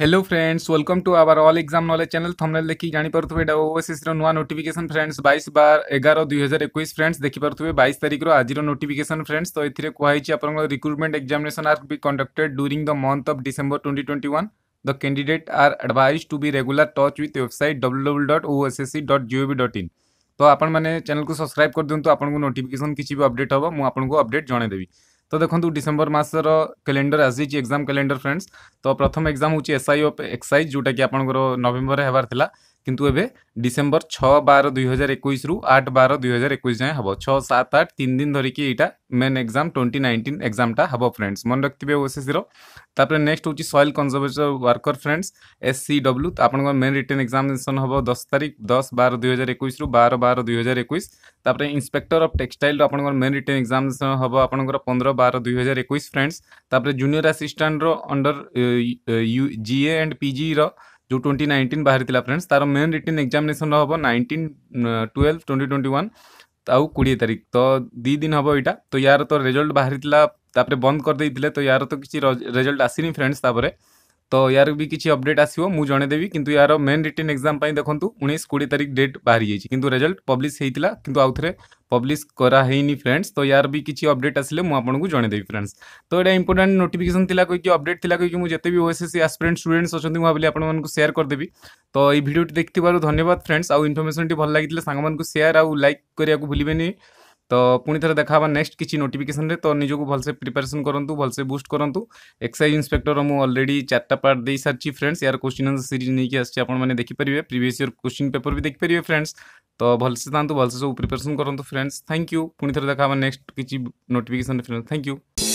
hello friends welcome to our all exam knowledge channel thumbnail देखिक जापे ओएसएसर नुआ नोटिकेसन friends बैस बार एगार दुई हजार एक फ्रेंड्स देखिपे बैस तारिखर आज नोटिफिकेसन फ्रेंड्स तो ये कहुई आप recruitment examination are be conducted during the month of December twenty twenty one the candidate are advised to be regular touch with website W W dot dot gov dot in तो आप channel को subscribe कर दिखाँ आपको notification किसी भी update हम मुझे update जनदेवी तो देखो डिसेंबर मसर कैलेंडर आसी एग्जाम कैलेंडर फ्रेंड्स तो प्रथम एग्जाम होस आई एक्साइज जोटा कि आप नवेम्बर होबार কিন্তু এবে ডিসেম্বৰ 6 12 2021 ৰ 8 12 2021 যায় হব 6 7 8 3 দিন ধৰি কি এটা মেন এক্সাম 2019 এক্সাম টা হব फ्रेंड्स মন ৰখতি বে ওছেসيرو তাৰ পাৰে নেক্সট হ'চি সয়েল কনজাৰভেচনৰ worker फ्रेंड्स SCW তা আপোনাক মেন ৰিটেন এক্সামিনেশ্যন হব 10 तारिख 10 12 2021 ৰ 12 12 2021 তাৰ পাৰে ইনস্পেক্টৰ অফ টেক্সটাইলৰ আপোনাক মেন ৰিটেন এক্সামিনেশ্যন হব আপোনাক 15 12 2021 फ्रेंड्स তাৰ পাৰে জুনিয়ৰ অ্যাসিস্টেণ্টৰ আণ্ডাৰ UGA এণ্ড PG ৰ जो ट्वेंटी बाहर था फ्रेंड्स तार मेन रिटर्न एक्जामेसन हम nineteen twelve twenty twenty one आउ कोड़े तारीख तो दी दिन हम यहाँ तो यार तो रेजल्ट बाहरी बंद करदे तो यार तो किसी रेजल्ट आसी फ्रेंड्स तापर तो यार भी किसी अपडेट आसो मुझे जनदेवी कि यार मेन रिटर्न एक्जाम देखते उन्नीस कोड़े तारीख डेट बाहरी जाइए कि रेजल्ट पब्लीश होता कि आउ थे पब्लीश कराही फ्रेंड्स तो यार भी किसी अपडेट आसे मुझे जनदेवी फ्रेंड्स तो ये इंपोर्टा नोटिकेसन थी कहीं अपडेट थी कहीं जिते भी ओएस एससी आसपिरेन्ट स्टूडेंट्स अच्छा भाई आपको सेयार करदेवि तो यीडियो देखिए धन्यवाद फ्रेंड्स आउ इनफर्मेशन भल लगी सांग सेयार आउ लाइक करा भूल तो पुणि थे देखा नेक्स्ट किसी नोटिफिकेशन तो निज्क को भलसे प्रिपेरेसन करूँ भलसे बुस्ट करूँ एक्साइज इन्सपेक्टर मुझे अलरेडी चार्टा पार्ट दे सारी फ्रेंड्स यार क्वेश्चन आंसर सीरीज नहीं आने देखिपारे प्रिवियस इयर क्वेश्चन पेपर भी देख पारे फ्रेंड्स तो भलसे था भलसे सब प्रिपेरेसन करूँ फ्रेंड्स थैंक यू पुणि थे देखा नेक्स्ट किसी नोटिकेसन फ्रेंड्स थैंक यू